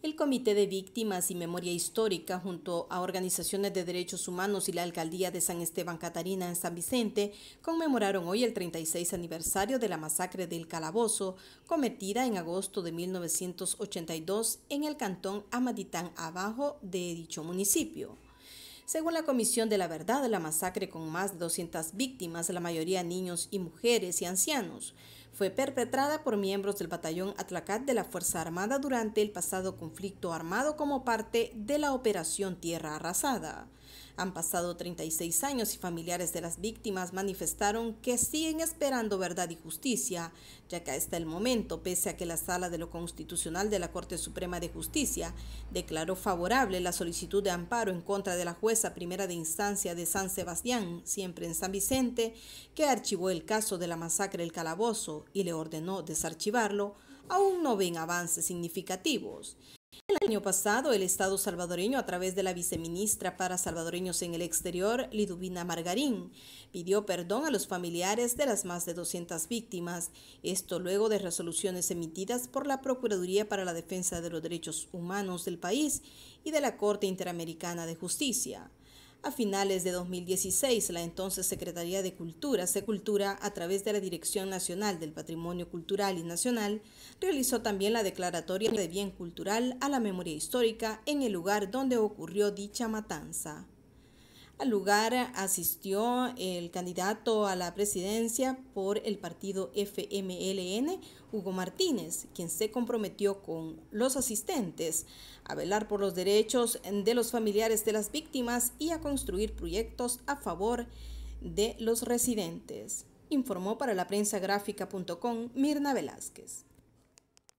El Comité de Víctimas y Memoria Histórica, junto a organizaciones de derechos humanos y la Alcaldía de San Esteban Catarina en San Vicente, conmemoraron hoy el 36 aniversario de la masacre del Calabozo, cometida en agosto de 1982 en el cantón Amaditán Abajo de dicho municipio. Según la Comisión de la Verdad, la masacre con más de 200 víctimas, la mayoría niños y mujeres y ancianos, fue perpetrada por miembros del batallón Atlacat de la Fuerza Armada durante el pasado conflicto armado como parte de la Operación Tierra Arrasada. Han pasado 36 años y familiares de las víctimas manifestaron que siguen esperando verdad y justicia, ya que hasta el momento, pese a que la Sala de lo Constitucional de la Corte Suprema de Justicia declaró favorable la solicitud de amparo en contra de la jueza primera de instancia de San Sebastián, siempre en San Vicente, que archivó el caso de la masacre El Calabozo, y le ordenó desarchivarlo, aún no ven avances significativos. El año pasado, el Estado salvadoreño, a través de la viceministra para salvadoreños en el exterior, Liduvina Margarín, pidió perdón a los familiares de las más de 200 víctimas, esto luego de resoluciones emitidas por la Procuraduría para la Defensa de los Derechos Humanos del país y de la Corte Interamericana de Justicia. A finales de 2016, la entonces Secretaría de Cultura, Secultura, a través de la Dirección Nacional del Patrimonio Cultural y Nacional, realizó también la declaratoria de bien cultural a la memoria histórica en el lugar donde ocurrió dicha matanza. Al lugar asistió el candidato a la presidencia por el partido FMLN, Hugo Martínez, quien se comprometió con los asistentes a velar por los derechos de los familiares de las víctimas y a construir proyectos a favor de los residentes. Informó para la prensa gráfica.com Mirna Velázquez.